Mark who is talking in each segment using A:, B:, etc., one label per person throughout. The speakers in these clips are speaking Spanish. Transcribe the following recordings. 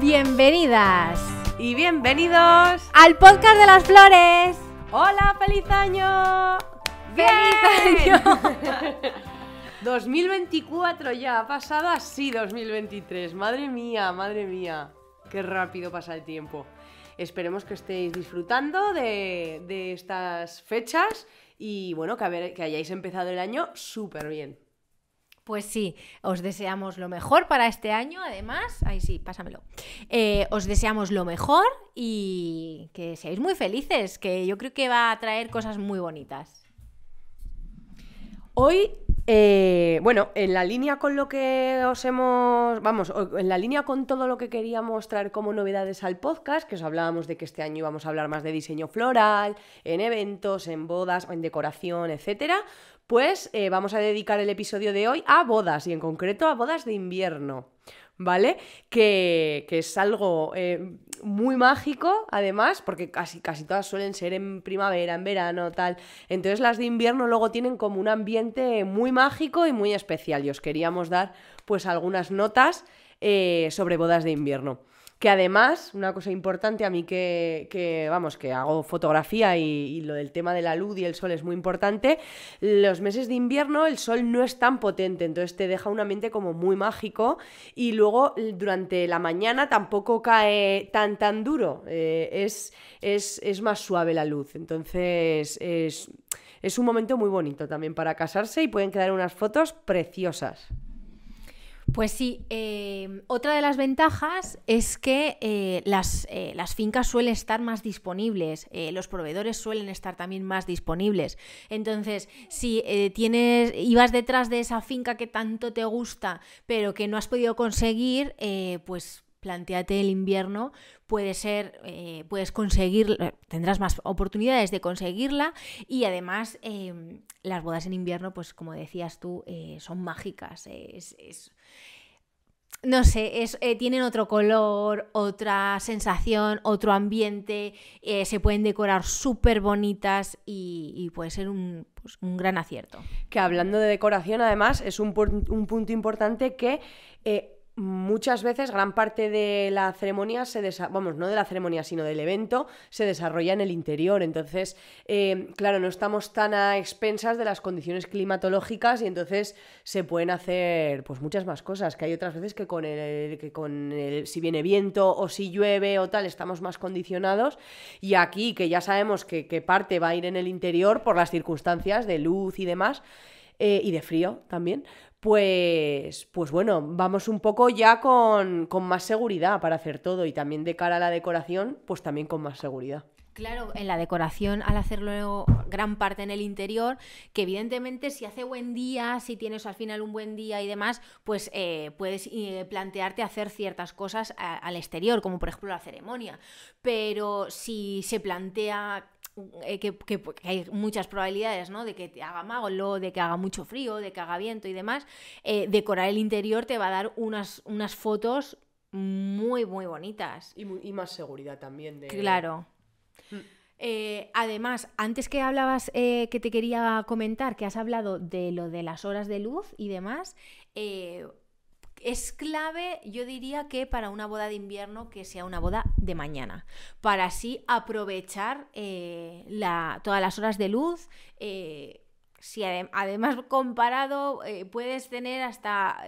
A: Bienvenidas y bienvenidos al podcast de las flores.
B: Hola, feliz año. ¡Feliz año! 2024 ya, ha pasado así 2023. Madre mía, madre mía. Qué rápido pasa el tiempo. Esperemos que estéis disfrutando de, estas fechas y bueno, que, que hayáis empezado el año súper bien. Pues sí,
A: os deseamos lo mejor para este año, además. ahí sí, pásamelo. Eh, os deseamos lo mejor y que seáis muy felices, que yo creo que va a traer cosas muy bonitas.
B: Hoy, eh, bueno, en la línea con lo que os hemos, vamos, en la línea con todo lo que queríamos traer como novedades al podcast, que os hablábamos de que este año íbamos a hablar más de diseño floral, en eventos, en bodas, en decoración, etcétera, pues eh, vamos a dedicar el episodio de hoy a bodas y en concreto a bodas de invierno. ¿vale? Que, es algo eh, muy mágico, además, porque casi, casi todas suelen ser en primavera, en verano, tal. Entonces las de invierno luego tienen como un ambiente muy mágico y muy especial. Y os queríamos dar pues algunas notas eh, sobre bodas de invierno. Que además, una cosa importante a mí que, vamos, que hago fotografía y, lo del tema de la luz y el sol es muy importante, los meses de invierno el sol no es tan potente, entonces te deja un ambiente como muy mágico y luego durante la mañana tampoco cae tan tan duro, eh, es, más suave la luz, entonces es, es un momento muy bonito también para casarse y pueden quedar unas fotos preciosas.
A: Pues sí, em, otra de las ventajas es que eh, las, eh, las, fincas suelen estar más disponibles, eh, los proveedores suelen estar también más disponibles. Entonces, si tienes, ibas detrás de esa finca que tanto te gusta, pero que no has podido conseguir, pues planteate el invierno, puede ser, eh, puedes conseguir, eh, tendrás más oportunidades de conseguirla y además em, las bodas en invierno, pues como decías tú, eh, son mágicas, es, es, no sé, tienen otro color, otra sensación, otro ambiente, se pueden decorar súper
B: bonitas y, puede ser pues, un, gran acierto. Que hablando de decoración, además, es un punto importante que muchas veces gran parte de la ceremonia se vamos no de la ceremonia sino del evento se desarrolla en el interior entonces eh, claro no estamos tan a expensas de las condiciones climatológicas y entonces se pueden hacer pues muchas más cosas que hay otras veces que con el que con el si viene viento o si llueve o tal estamos más condicionados y aquí que ya sabemos que, parte va a ir en el interior por las circunstancias de luz y demás eh, y de frío también pues, pues bueno, vamos un poco ya con, más seguridad para hacer todo y también de cara a la decoración, pues también con más seguridad.
A: Claro, en la decoración al hacerlo gran parte en el interior, que evidentemente si hace buen día, si tienes al final un buen día y demás, pues eh, puedes eh, plantearte hacer ciertas cosas eh, al exterior, como por ejemplo la ceremonia. Pero si se plantea eh, que, hay muchas probabilidades, ¿no? De que te haga lo de que haga mucho frío, de que haga viento y demás, eh, decorar el interior te va a dar unas, unas fotos muy,
B: muy bonitas. Y, más seguridad también. Claro.
A: Mm. Eh, además, antes que hablabas, que te quería comentar, que has hablado de lo de las horas de luz y demás, es clave, yo diría que para una boda de invierno que sea una boda de mañana, para así aprovechar eh, la, todas las horas de luz. Eh, si además comparado eh, puedes tener hasta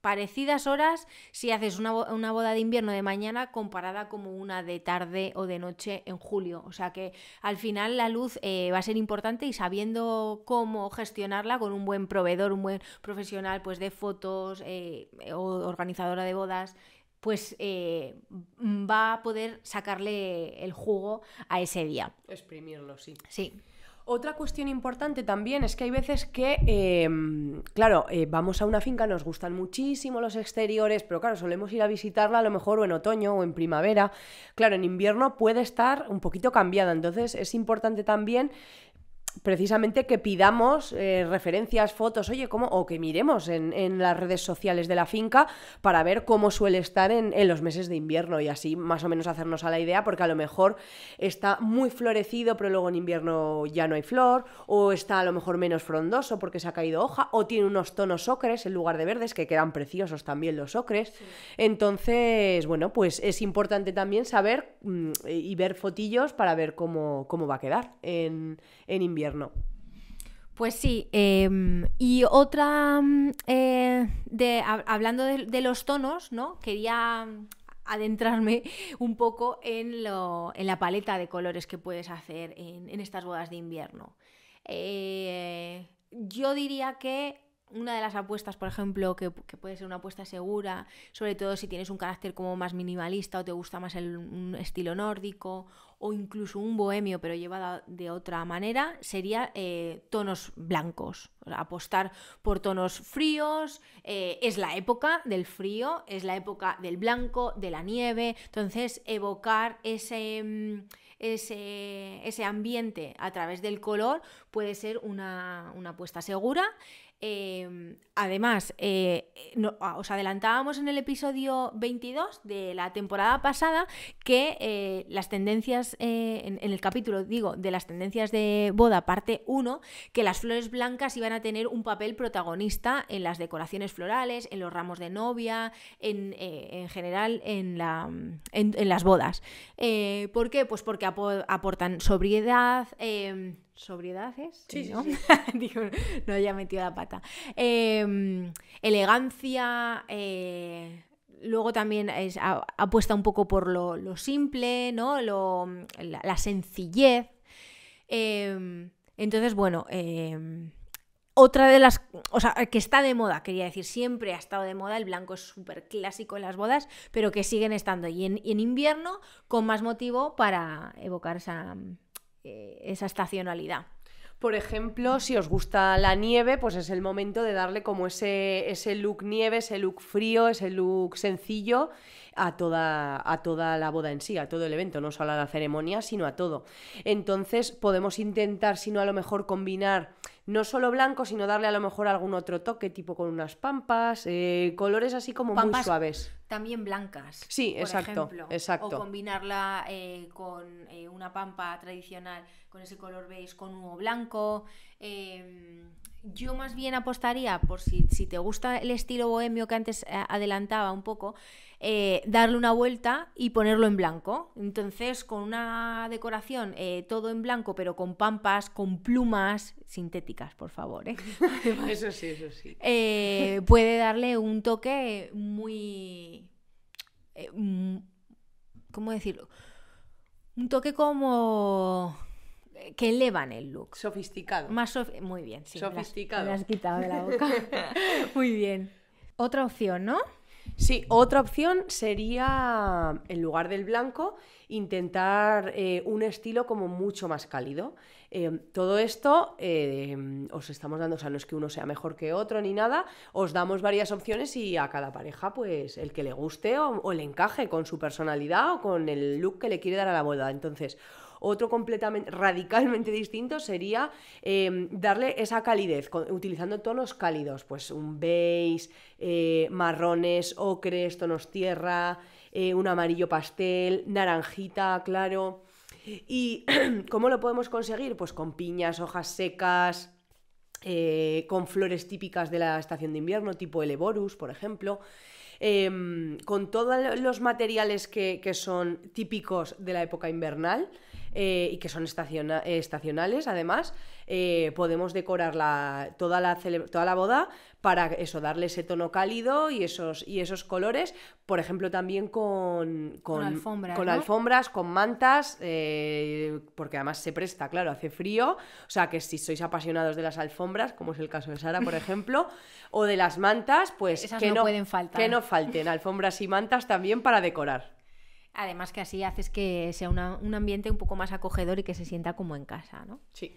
A: parecidas horas si haces una, boda de invierno de mañana comparada como una de tarde o de noche en julio. O sea que al final la luz va a ser importante y sabiendo cómo gestionarla con un buen proveedor, un buen profesional pues de fotos o organizadora de bodas pues eh,
B: mm, va a poder sacarle el jugo a ese día. Exprimirlo, sí. Sí. Otra cuestión importante también es que hay veces que, em, claro, eh, vamos a una finca, nos gustan muchísimo los exteriores, pero claro, solemos ir a visitarla a lo mejor o en otoño o en primavera. Claro, en invierno puede estar un poquito cambiada, entonces es importante también precisamente que pidamos eh, referencias, fotos, oye, ¿cómo? o que miremos en, las redes sociales de la finca para ver cómo suele estar en, los meses de invierno y así más o menos hacernos a la idea, porque a lo mejor está muy florecido, pero luego en invierno ya no hay flor, o está a lo mejor menos frondoso porque se ha caído hoja, o tiene unos tonos ocres en lugar de verdes, que quedan preciosos también los ocres. Entonces, bueno, pues es importante también saber mm, y ver fotillos para ver cómo, cómo va a quedar en invierno.
A: Pues sí, em, y otra, mm, eh, de, hablando de, los tonos, ¿no? Quería mm, adentrarme un poco en, la paleta de colores que puedes hacer en, estas bodas de invierno. Eh, yo diría que una de las apuestas, por ejemplo, que, puede ser una apuesta segura, sobre todo si tienes un carácter como más minimalista o te gusta más el, estilo nórdico o incluso un bohemio pero llevado de otra manera, sería eh, tonos blancos. apostar por tonos fríos, eh, es la época del frío, es la época del blanco, de la nieve, entonces evocar ese... Mm, ese, ambiente a través del color puede ser una, una apuesta segura Em, además, eh, ah, os adelantábamos en el episodio 22 de la temporada pasada que eh, las tendencias, eh, en, el capítulo, digo, de las tendencias de boda parte 1, que las flores blancas iban a tener un papel protagonista en las decoraciones florales, en los ramos de novia, en, general en, la, en, las bodas. ¿Por qué? Pues porque aportan sobriedad, em, sobriedad es, sí, ¿no? haya metido la parte Em, elegancia. Eh, luego también apuesta un poco por lo, simple, ¿no? la, sencillez. Em, entonces, bueno. Em, otra de las, o sea, que está de moda, quería decir, siempre ha estado de moda, el blanco es súper clásico en las bodas, pero que siguen estando. Y en, invierno, con más motivo para evocar esa eh,
B: estacionalidad por ejemplo, si os gusta la nieve, pues es el momento de darle como ese, ese look nieve, ese look frío, ese look sencillo a toda, a toda la boda en sí, a todo el evento, no solo a la ceremonia, sino a todo. Entonces podemos intentar, si no a lo mejor combinar no solo blanco, sino darle a lo mejor algún otro toque, tipo con unas pampas, eh, colores así como muy suaves.
A: También blancas.
B: Sí, por exacto, ejemplo. exacto. O
A: combinarla eh, con eh, una pampa tradicional, con ese color beige, con uno blanco. Em, yo más bien apostaría, por si, te gusta el estilo bohemio que antes eh, adelantaba un poco, eh, darle una vuelta y ponerlo en blanco. Entonces, con una decoración eh, todo en blanco, pero con pampas, con plumas sintéticas, por favor.
B: eso sí, eso sí.
A: puede darle un toque muy... Mm, ¿Cómo decirlo? Un toque como que elevan el look. Sofisticado. Más Muy bien, sí. Sofisticado. Me, quitado la boca.
B: Muy bien. Otra opción, ¿no? Sí, otra opción sería, en lugar del blanco, intentar eh, un estilo como mucho más cálido. Eh, todo esto eh, os estamos dando, o sea, no es que uno sea mejor que otro ni nada, os damos varias opciones y a cada pareja, pues el que le guste o, o le encaje con su personalidad o con el look que le quiere dar a la boda. Entonces, otro completamente, radicalmente distinto sería em, darle esa calidez, utilizando tonos cálidos, pues un beige, eh, marrones, ocres, tonos tierra, eh, un amarillo pastel, naranjita, claro. ¿Y cómo lo podemos conseguir? Pues con piñas, hojas secas, eh, con flores típicas de la estación de invierno, tipo el por ejemplo. Em, con todos los materiales que, que, son típicos de la época invernal, eh, y que son estacionales además, eh, podemos decorar la, toda, la toda la boda para eso, darle ese tono cálido y esos, y esos colores, por ejemplo también con, con, alfombras, con, mantas, eh, porque además se presta, claro, hace frío, o sea que si sois apasionados de las alfombras, como es el caso de Sara, por ejemplo, o de las mantas, pues que, no, que no falten, alfombras y mantas también para decorar.
A: Además que así haces que sea un ambiente un poco más acogedor y que se sienta como en casa, ¿no? Sí.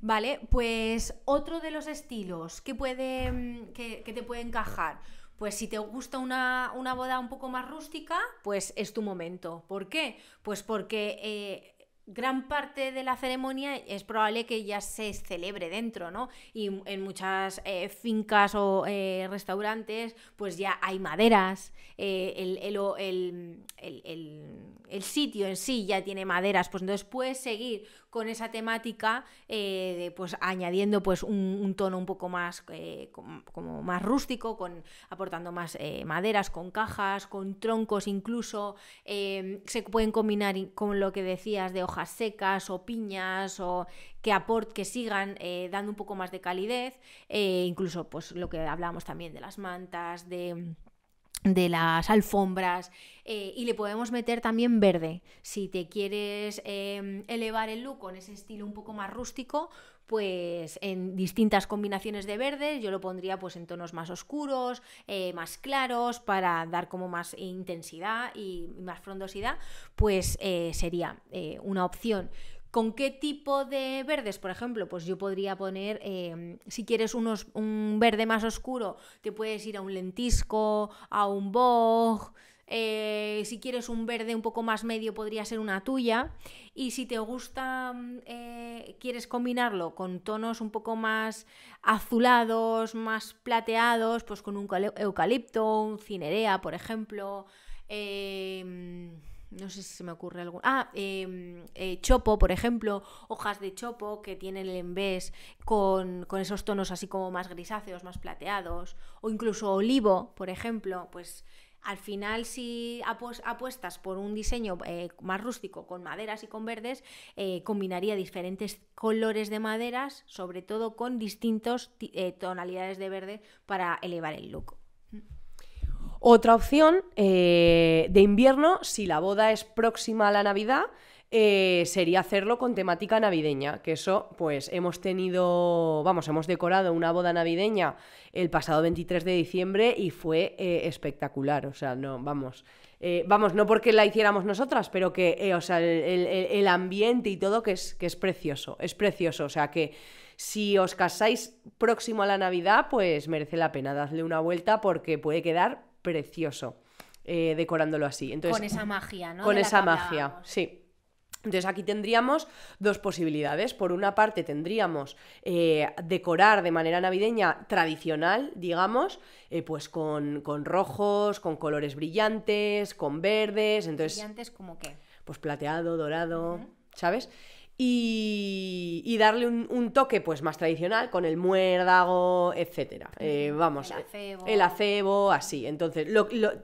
A: Vale, pues otro de los estilos que, mm, que, te puede encajar. Pues si te gusta una, boda un poco más rústica, pues es tu momento. ¿Por qué? Pues porque eh, gran parte de la ceremonia es probable que ya se celebre dentro, ¿no? Y en muchas eh, fincas o eh, restaurantes, pues ya hay maderas, eh, el, sitio en sí ya tiene maderas, pues entonces puedes seguir con esa temática, de, pues añadiendo pues un, tono un poco más como, más rústico, con, aportando más maderas, con cajas, con troncos incluso, se pueden combinar con lo que decías de hojas secas o piñas o que aport que sigan eh, dando un poco más de calidez, eh, incluso pues lo que hablábamos también de las mantas, de de las alfombras eh, y le podemos meter también verde. Si te quieres em, elevar el look con ese estilo un poco más rústico, pues en distintas combinaciones de verdes, yo lo pondría pues en tonos más oscuros, eh, más claros, para dar como más intensidad y más frondosidad, pues eh, sería una opción. ¿Con qué tipo de verdes? Por ejemplo, pues yo podría poner, em, si quieres un verde más oscuro, te puedes ir a un lentisco, a un bog. Eh, si quieres un verde un poco más medio, podría ser una tuya. Y si te gusta, mm, eh, quieres combinarlo con tonos un poco más azulados, más plateados, pues con un eucalipto, un cinerea, por ejemplo. Em, no sé si se me ocurre algún. Ah, em, eh, chopo, por ejemplo, hojas de chopo que tienen el envés con, esos tonos así como más grisáceos, más plateados, o incluso olivo, por ejemplo, pues al final si apuestas por un diseño eh, más rústico con maderas y con verdes, eh, combinaría diferentes colores de maderas, sobre todo con distintos tonalidades de verde para elevar el look.
B: Otra opción eh, de invierno, si la boda es próxima a la Navidad, eh, sería hacerlo con temática navideña, que eso pues hemos tenido, vamos, hemos decorado una boda navideña el pasado 23 de diciembre y fue eh, espectacular, o sea, no, vamos, vamos, no porque la hiciéramos nosotras, pero que, o sea, el, ambiente y todo que es, es precioso, es precioso, o sea, que si os casáis próximo a la Navidad, pues merece la pena, darle una vuelta porque puede quedar precioso eh, decorándolo así. Entonces, con esa
A: magia, ¿no? Con esa
B: magia, sí. Entonces aquí tendríamos dos posibilidades. Por una parte tendríamos eh, decorar de manera navideña tradicional, digamos, eh, pues con, rojos, con colores brillantes, con verdes. Entonces, ¿Brillantes como qué? Pues plateado, dorado, ¿sabes? y, darle un, toque pues más tradicional con el muérdago, etcétera eh, vamos, el acebo. el acebo, así. Entonces,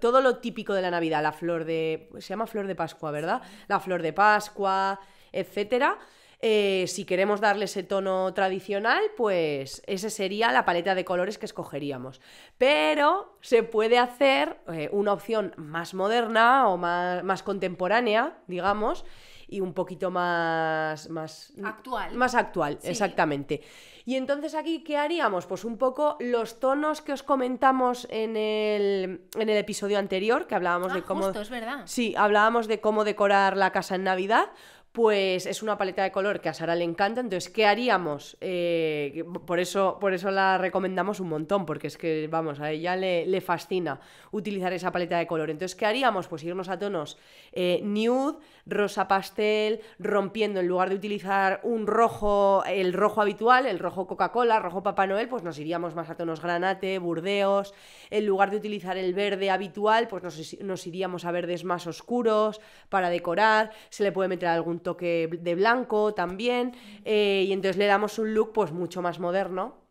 B: todo lo típico de la Navidad, la flor de... se llama flor de Pascua, ¿verdad? La flor de Pascua, etcétera. Eh, si queremos darle ese tono tradicional, pues esa sería la paleta de colores que escogeríamos. Pero se puede hacer eh, una opción más moderna o más, más contemporánea, digamos, y un poquito más... más actual. Más actual, exactamente. Y entonces aquí, ¿qué haríamos? Pues un poco los tonos que os comentamos en el, episodio anterior, que hablábamos de ah, cómo... verdad. Sí, hablábamos de cómo decorar la casa en Navidad pues es una paleta de color que a Sara le encanta, entonces, ¿qué haríamos? Eh, por, eso, por eso la recomendamos un montón, porque es que, vamos, a ella le, fascina utilizar esa paleta de color. Entonces, ¿qué haríamos? Pues irnos a tonos eh, nude, rosa pastel, rompiendo en lugar de utilizar un rojo, el rojo habitual, el rojo Coca-Cola, rojo Papá Noel, pues nos iríamos más a tonos granate, burdeos, en lugar de utilizar el verde habitual, pues nos, nos iríamos a verdes más oscuros para decorar, se le puede meter algún toque de blanco también, eh, y entonces le damos un look pues mucho más moderno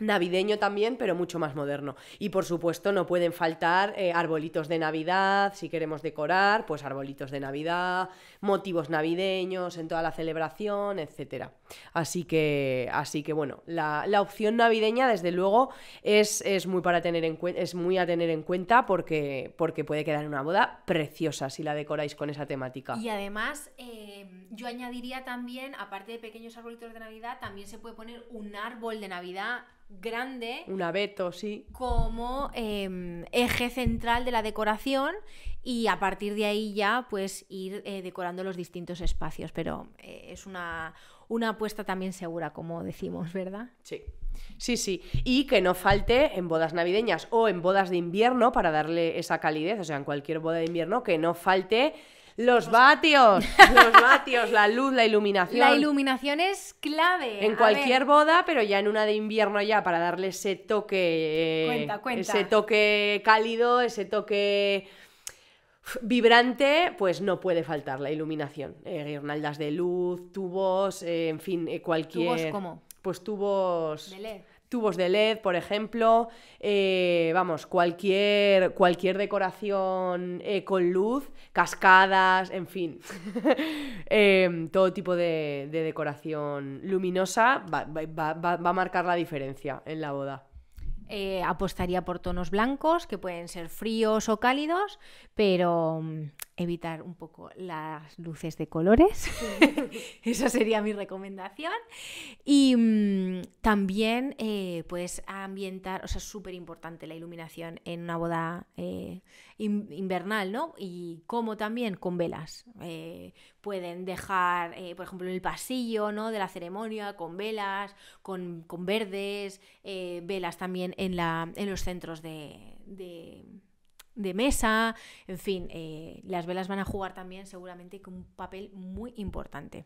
B: navideño también, pero mucho más moderno. Y por supuesto no pueden faltar eh, arbolitos de Navidad, si queremos decorar, pues arbolitos de Navidad, motivos navideños en toda la celebración, etc. Así que, así que bueno, la, opción navideña desde luego es, muy para tener en es muy a tener en cuenta porque, porque puede quedar en una boda preciosa si la decoráis con esa temática. Y además
A: eh, yo añadiría también, aparte de pequeños arbolitos de Navidad, también se puede poner un árbol de Navidad grande.
B: Un abeto, sí.
A: Como em, eje central de la decoración y a partir de ahí ya pues ir eh, decorando los distintos espacios. Pero eh, es una, una apuesta también segura, como decimos, ¿verdad? Sí.
B: Sí, sí. Y que no falte en bodas navideñas o en bodas de invierno para darle esa calidez, o sea, en cualquier boda de invierno, que no falte los vatios, los vatios, la luz, la iluminación. La
A: iluminación es clave. En cualquier
B: boda, pero ya en una de invierno ya para darle ese toque, eh, cuenta, cuenta. ese toque cálido, ese toque vibrante, pues no puede faltar la iluminación. Eh, guirnaldas de luz, tubos, eh, en fin, cualquier. ¿Tubos cómo? Pues tubos. De tubos de LED, por ejemplo, eh, vamos, cualquier, cualquier decoración eh, con luz, cascadas, en fin, em, todo tipo de, decoración luminosa va, va, a marcar la diferencia en la boda. Eh, apostaría por tonos blancos que pueden ser fríos o cálidos, pero mm,
A: evitar un poco las luces de colores. Esa sería mi recomendación. Y mm, también, eh, pues, ambientar, o sea, es súper importante la iluminación en una boda eh, invernal, ¿no? Y como también con velas. Eh, pueden dejar, por ejemplo, en el pasillo, ¿no? De la ceremonia, con velas, con, verdes, velas también en, la, en los centros de de mesa, en fin, eh, las velas van a jugar también seguramente con un papel muy importante.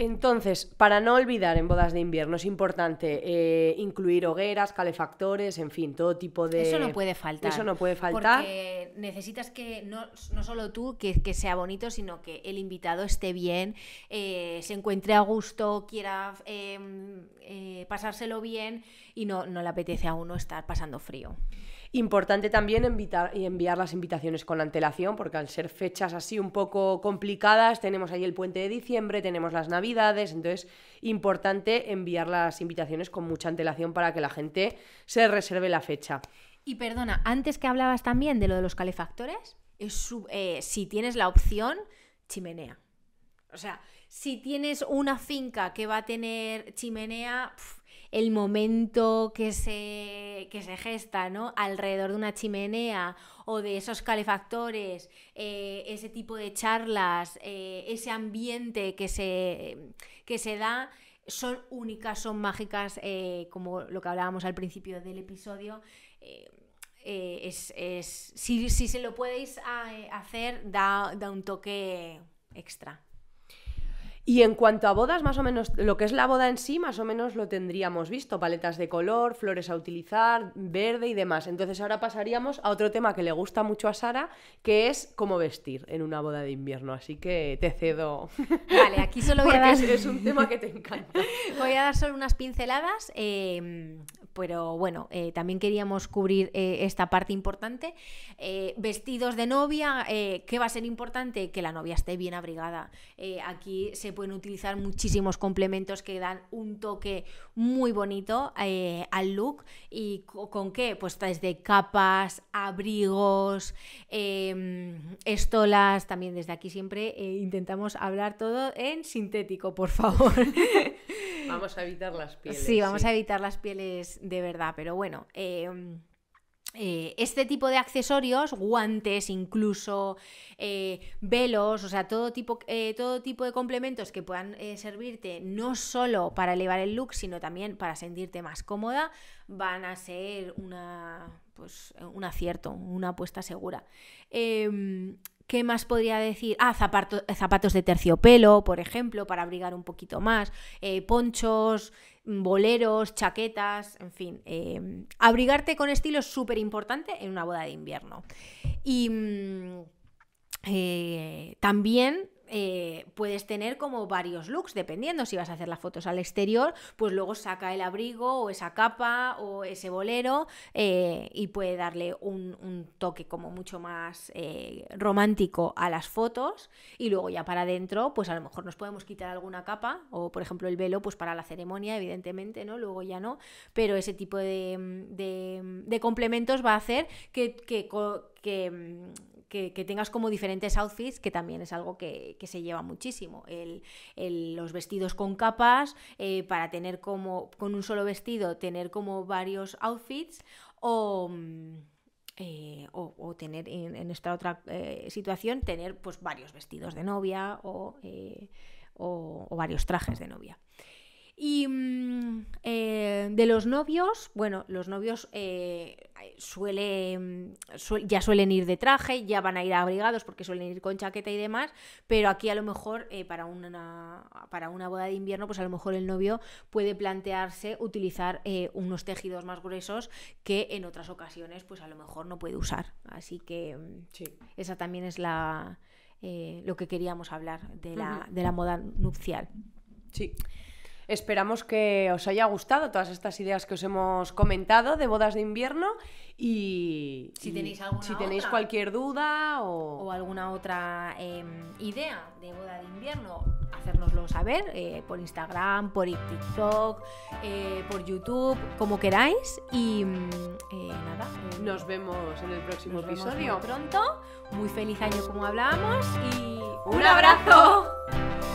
B: Entonces, para no olvidar en bodas de invierno es importante eh, incluir hogueras, calefactores, en fin, todo tipo de... Eso no puede faltar. Eso no puede faltar.
A: Porque necesitas que no, solo tú, que, que, sea bonito, sino que el invitado esté bien, eh, se encuentre a gusto,
B: quiera em, pasárselo bien y no, no le apetece a uno estar pasando frío. Importante también enviar las invitaciones con antelación, porque al ser fechas así un poco complicadas, tenemos ahí el puente de diciembre, tenemos las navidades, entonces importante enviar las invitaciones con mucha antelación para que la gente se reserve la fecha.
A: Y perdona, antes que hablabas también de lo de los calefactores, eh, si tienes la opción, chimenea. O sea, si tienes una finca que va a tener chimenea, el momento que se, se gesta alrededor de una chimenea o de esos calefactores, eh, ese tipo de charlas, eh, ese ambiente que se, se da, son únicas, son mágicas, eh, como lo que hablábamos al principio del episodio. es, si, se lo podéis hacer, da un toque extra.
B: Y en cuanto a bodas, más o menos lo que es la boda en sí, más o menos lo tendríamos visto, paletas de color, flores a utilizar, verde y demás. Entonces ahora pasaríamos a otro tema que le gusta mucho a Sara, que es cómo vestir en una boda de invierno. Así que te cedo. Vale,
A: aquí solo voy a dar... Es un tema que te encanta. Voy a dar solo unas pinceladas, em, pero bueno, eh, también queríamos cubrir eh, esta parte importante. Eh, vestidos de novia, que va a ser importante? Que la novia esté bien abrigada. aquí se pueden utilizar muchísimos complementos que dan un toque muy bonito eh, al look. ¿Y con qué? Pues desde capas, abrigos, em, estolas, también desde aquí siempre eh, intentamos hablar todo en sintético, por favor.
B: vamos a evitar las pieles. Sí, vamos a
A: evitar las pieles de verdad, pero bueno. Em, eh, este tipo de accesorios, guantes incluso, eh, velos, o sea, todo tipo, eh, todo tipo de complementos que puedan servirte no solo para elevar el look, sino también para sentirte más cómoda, van a ser una, pues, un acierto, una apuesta segura. Em, ¿Qué más podría decir? Ah, zapatos de terciopelo, por ejemplo, para abrigar un poquito más, eh, ponchos, mm, boleros, chaquetas, en fin. Em, abrigarte con estilo es súper importante en una boda de invierno. Y mm, eh, también eh, puedes tener como varios looks, dependiendo si vas a hacer las fotos al exterior, pues luego saca el abrigo o esa capa o ese bolero eh, y puede darle un, toque como mucho más eh, romántico a las fotos y luego ya para adentro, pues a lo mejor nos podemos quitar alguna capa o por ejemplo el velo, pues para la ceremonia, evidentemente, ¿no? Luego ya no, pero ese tipo de, complementos va a hacer que, que mm, que, tengas como diferentes outfits, que también es algo que, se lleva muchísimo. los vestidos con capas, eh, para tener como, con un solo vestido, tener como varios outfits, o... Mm, eh, tener en, esta otra eh, situación, tener pues varios vestidos de novia o varios trajes de novia. Y mm, eh, de los novios, bueno, los novios eh, suele, ya suelen ir de traje, ya van a ir abrigados porque suelen ir con chaqueta y demás, pero aquí a lo mejor eh, para, una, para una boda de invierno, pues a lo mejor el novio puede plantearse utilizar unos tejidos más gruesos que en otras ocasiones, pues a lo mejor no puede usar. Así que mm, esa también es la,
B: lo que queríamos hablar de la, de la moda
A: nupcial.
B: Sí. Esperamos que os haya gustado todas estas ideas que os hemos comentado de bodas de invierno y si tenéis, alguna si tenéis cualquier duda o, alguna
A: otra em, idea de boda de invierno, hacérnoslo saber eh, por Instagram, por TikTok, eh, por YouTube, como queráis. Y mm,
B: eh, nada, nos vemos en el próximo episodio. Vemos
A: pronto, muy feliz año como hablábamos y ¡Un abrazo.